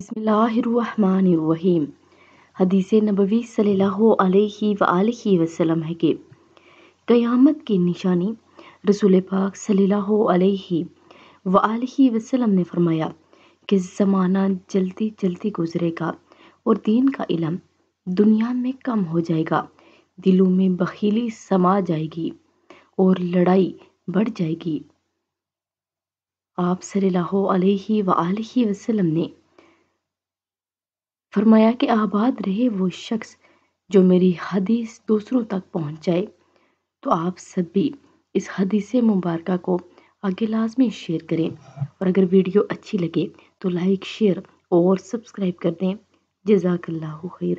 बिसमीम हदीस नबवी सल्लल्लाहु अलैहि व वसल्लम है कि क़यामत की निशानी रसूल पाक सल्लल्लाहु अलैहि व वसल्लम ने फरमाया कि ज़माना जल्दी जल्दी गुजरेगा और दीन का इलम दुनिया में कम हो जाएगा दिलों में बखीली समा जाएगी और लड़ाई बढ़ जाएगी आप सल्लल्लाहु अलैहि व वसल्लम ने फरमाया कि आबाद रहे वो शख्स जो मेरी हदीस दूसरों तक पहुंचाए तो आप सब भी इस हदीस मुबारक को आगे लाजमी शेयर करें और अगर वीडियो अच्छी लगे तो लाइक शेयर और सब्सक्राइब कर दें जजाकल्ला खैर